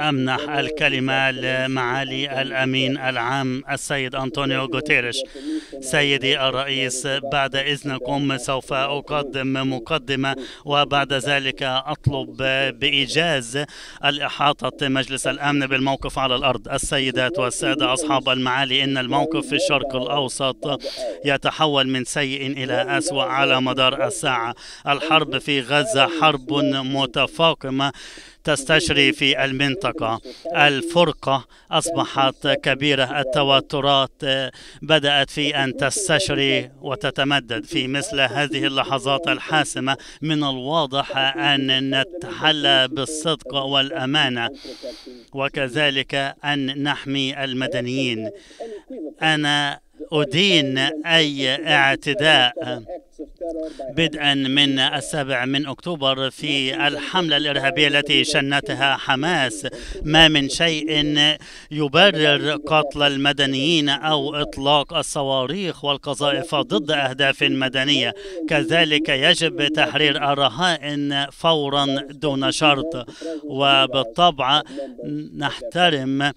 أمنح الكلمة لمعالي الأمين العام السيد أنطونيو غوتيريش سيدي الرئيس بعد إذنكم سوف أقدم مقدمة وبعد ذلك أطلب بإيجاز الإحاطة مجلس الأمن بالموقف على الأرض السيدات والسادة أصحاب المعالي إن الموقف في الشرق الأوسط يتحول من سيء إلى أسوأ على مدار الساعة الحرب في غزة حرب متفاقمة تستجري في المنطقة الفرقة أصبحت كبيرة التوترات بدأت في أن تستشري وتتمدد في مثل هذه اللحظات الحاسمة من الواضح أن نتحلى بالصدق والأمانة وكذلك أن نحمي المدنيين أنا أدين أي اعتداء بدءا من السابع من أكتوبر في الحملة الإرهابية التي شنتها حماس ما من شيء يبرر قتل المدنيين أو إطلاق الصواريخ والقذائف ضد أهداف مدنية كذلك يجب تحرير الرهائن فورا دون شرط وبالطبع نحترم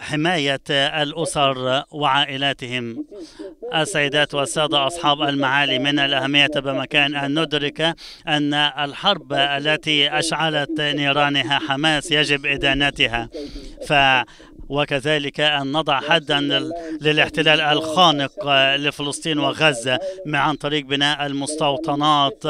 حماية الأسر وعائلاتهم السيدات والسادة أصحاب المعالي من الأهمية بمكان أن ندرك أن الحرب التي أشعلت نيرانها حماس يجب إدانتها ف وكذلك أن نضع حدا للاحتلال الخانق لفلسطين وغزة عن طريق بناء المستوطنات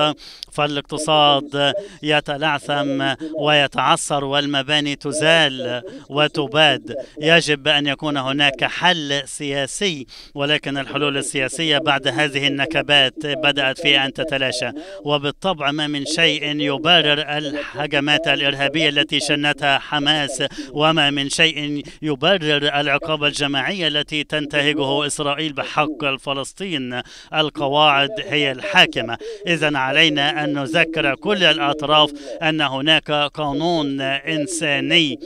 فالاقتصاد يتلعثم ويتعثر والمباني تزال وتباد يجب أن يكون هناك حل سياسي ولكن الحلول السياسية بعد هذه النكبات بدأت في أن تتلاشى وبالطبع ما من شيء يبرر الهجمات الإرهابية التي شنتها حماس وما من شيء يبرر العقاب الجماعي التي تنتهجه إسرائيل بحق الفلسطين القواعد هي الحاكمة إذا علينا أن نذكر كل الأطراف أن هناك قانون إنساني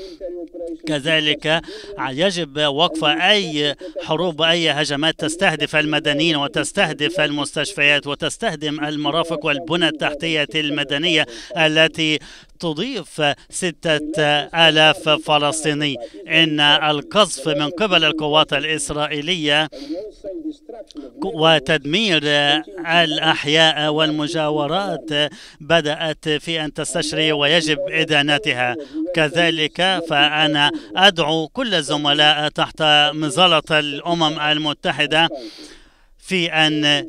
كذلك يجب وقف أي حروب وأي هجمات تستهدف المدنيين وتستهدف المستشفيات وتستهدم المرافق والبنى التحتية المدنية التي تضيف ستة آلاف فلسطيني إن القصف من قبل القوات الإسرائيلية وتدمير الأحياء والمجاورات بدأت في أن تستشري ويجب إدانتها كذلك فأنا أدعو كل الزملاء تحت مظلة الأمم المتحدة في أن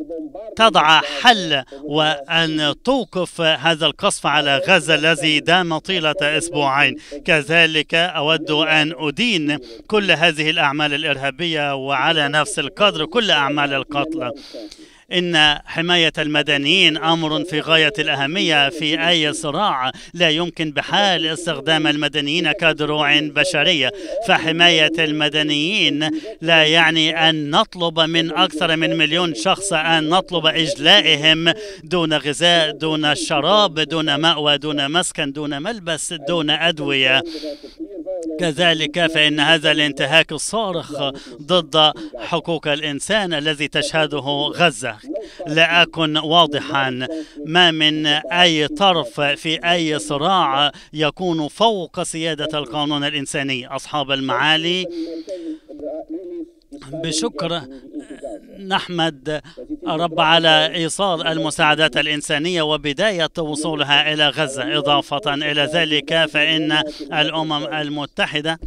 تضع حل وأن توقف هذا القصف على غزة الذي دام طيلة أسبوعين كذلك أود أن أدين كل هذه الأعمال الإرهابية وعلى نفس القدر كل أعمال القتل إن حماية المدنيين أمر في غاية الأهمية في أي صراع لا يمكن بحال استخدام المدنيين كدروع بشرية فحماية المدنيين لا يعني أن نطلب من أكثر من مليون شخص أن نطلب إجلائهم دون غذاء دون شراب دون مأوى دون مسكن دون ملبس دون أدوية كذلك فإن هذا الانتهاك الصارخ ضد حقوق الإنسان الذي تشهده غزة لا أكن واضحا ما من أي طرف في أي صراع يكون فوق سيادة القانون الإنساني أصحاب المعالي بشكر نحمد رب على إيصال المساعدات الإنسانية وبداية وصولها إلى غزة إضافة إلى ذلك فإن الأمم المتحدة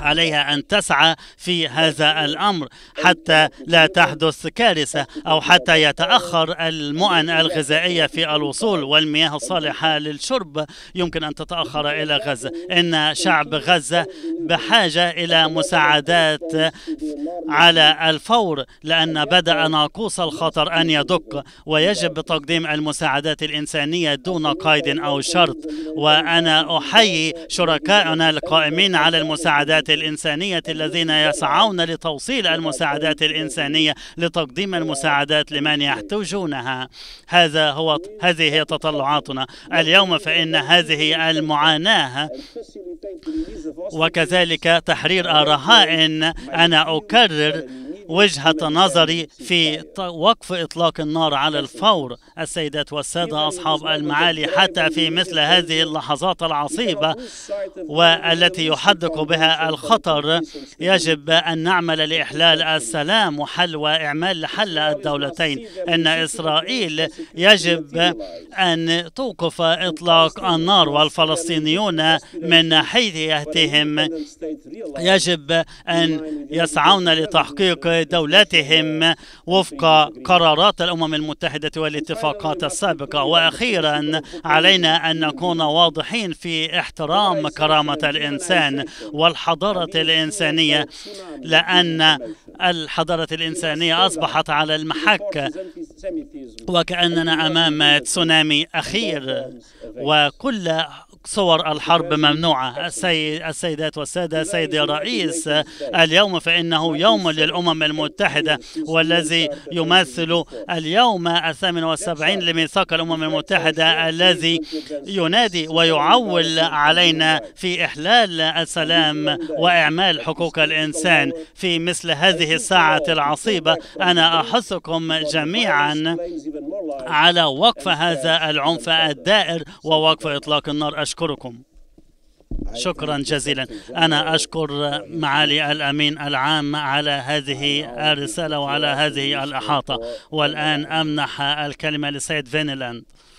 عليها أن تسعى في هذا الأمر حتى لا تحدث كارثة أو حتى يتأخر المؤن الغذائية في الوصول والمياه الصالحة للشرب يمكن أن تتأخر إلى غزة إن شعب غزة بحاجة إلى مساعدات على الفور لأن بدأ ناقوس الخطر أن يدق ويجب تقديم المساعدات الإنسانية دون قيد أو شرط وأنا أحيي شركائنا القائمين على المساعدات المساعدات الإنسانية الذين يسعون لتوصيل المساعدات الإنسانية لتقديم المساعدات لمن يحتاجونها هذا هو هذه هي تطلعاتنا اليوم فإن هذه المعاناة وكذلك تحرير الرهائن أنا أكرر وجهة نظري في وقف إطلاق النار على الفور السيدات والسادة أصحاب المعالي حتى في مثل هذه اللحظات العصيبة والتي يحدق بها الخطر يجب أن نعمل لإحلال السلام وحل وإعمال حل الدولتين إن إسرائيل يجب أن توقف إطلاق النار والفلسطينيون من حيث يهتهم يجب أن يسعون لتحقيق دولتهم وفق قرارات الأمم المتحدة والاتفاقات السابقة وأخيرا علينا أن نكون واضحين في احترام كرامة الإنسان والحضارة الإنسانية لأن الحضارة الإنسانية أصبحت على المحك وكأننا أمام تسونامي أخير وكل صور الحرب ممنوعة السيد السيدات والسادة سيدي الرئيس اليوم فإنه يوم للأمم المتحدة والذي يمثل اليوم الثامن والسبعين لميثاق الأمم المتحدة الذي ينادي ويعول علينا في إحلال السلام وإعمال حقوق الإنسان في مثل هذه الساعة العصيبة أنا أحثكم جميعا على وقف هذا العنف الدائر ووقف إطلاق النار أشكركم شكرا جزيلا أنا أشكر معالي الأمين العام على هذه الرسالة وعلى هذه الأحاطة والآن أمنح الكلمة لسيد فينيلاند